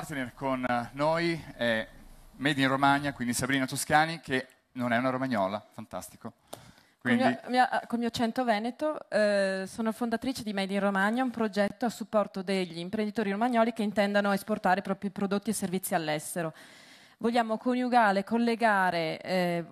partner con noi è Made in Romagna, quindi Sabrina Toscani, che non è una romagnola, fantastico. Quindi... Eh, con, mio, con mio accento veneto eh, sono fondatrice di Made in Romagna, un progetto a supporto degli imprenditori romagnoli che intendano esportare i propri prodotti e servizi all'estero. Vogliamo coniugare, collegare eh,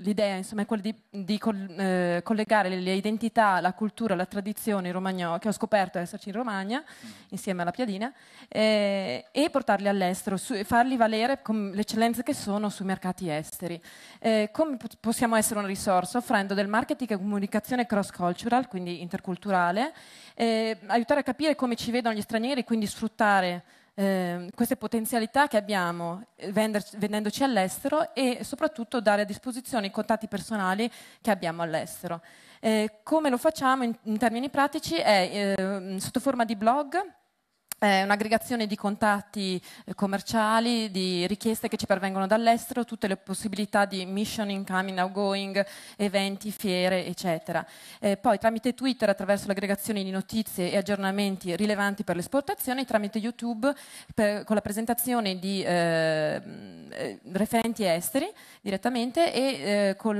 L'idea insomma, è quella di, di col, eh, collegare le identità, la cultura, la tradizione romagnola, che ho scoperto esserci in Romagna, mm. insieme alla Piadina, eh, e portarli all'estero, su, farli valere con le eccellenze che sono sui mercati esteri. Eh, come p- possiamo essere una risorsa? Offrendo del marketing e comunicazione cross-cultural, quindi interculturale, eh, aiutare a capire come ci vedono gli stranieri, quindi sfruttare Ehm, queste potenzialità che abbiamo eh, venderci, vendendoci all'estero e soprattutto dare a disposizione i contatti personali che abbiamo all'estero. Eh, come lo facciamo in, in termini pratici è eh, sotto forma di blog eh, un'aggregazione di contatti eh, commerciali, di richieste che ci pervengono dall'estero, tutte le possibilità di mission incoming, outgoing, eventi, fiere, eccetera. Eh, poi tramite Twitter, attraverso l'aggregazione di notizie e aggiornamenti rilevanti per l'esportazione, tramite YouTube per, con la presentazione di eh, eh, referenti esteri direttamente e eh, con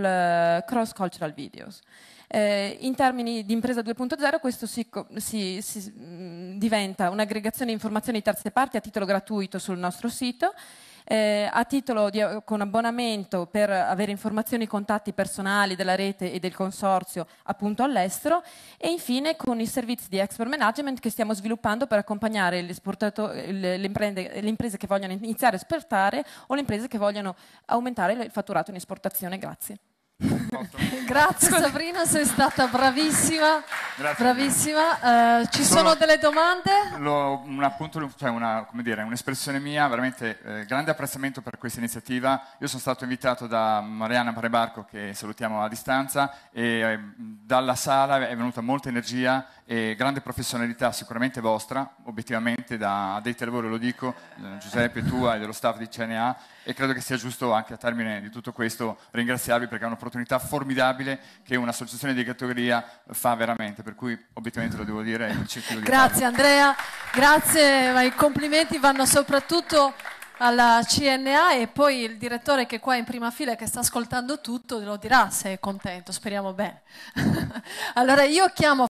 cross-cultural videos. Eh, in termini di impresa 2.0 questo si, si, si, mm, diventa un'aggregazione di informazioni di terze parti a titolo gratuito sul nostro sito eh, a titolo di, con abbonamento per avere informazioni e contatti personali della rete e del consorzio appunto all'estero e infine con i servizi di expert management che stiamo sviluppando per accompagnare le, le imprese che vogliono iniziare a esportare o le imprese che vogliono aumentare il fatturato in esportazione. Grazie. Grazie Sabrina, sei stata bravissima. Grazie. Bravissima. Eh, ci sono, sono, delle domande? Lo, un appunto, cioè una, dire, un'espressione mia, veramente eh, grande apprezzamento per questa iniziativa. Io sono stato invitato da Mariana Parebarco, che salutiamo a distanza, e eh, dalla sala è venuta molta energia e grande professionalità sicuramente vostra, obiettivamente da dei lavoro lo dico, eh, Giuseppe, tua e dello staff di CNA, e credo che sia giusto anche a termine di tutto questo ringraziarvi perché è un'opportunità scelta formidabile che un'associazione di categoria fa veramente, per cui obiettivamente lo devo dire. grazie Andrea, grazie, ma i complimenti vanno soprattutto alla CNA e poi il direttore che è qua in prima fila che sta ascoltando tutto lo dirà se è contento, speriamo bene. allora io chiamo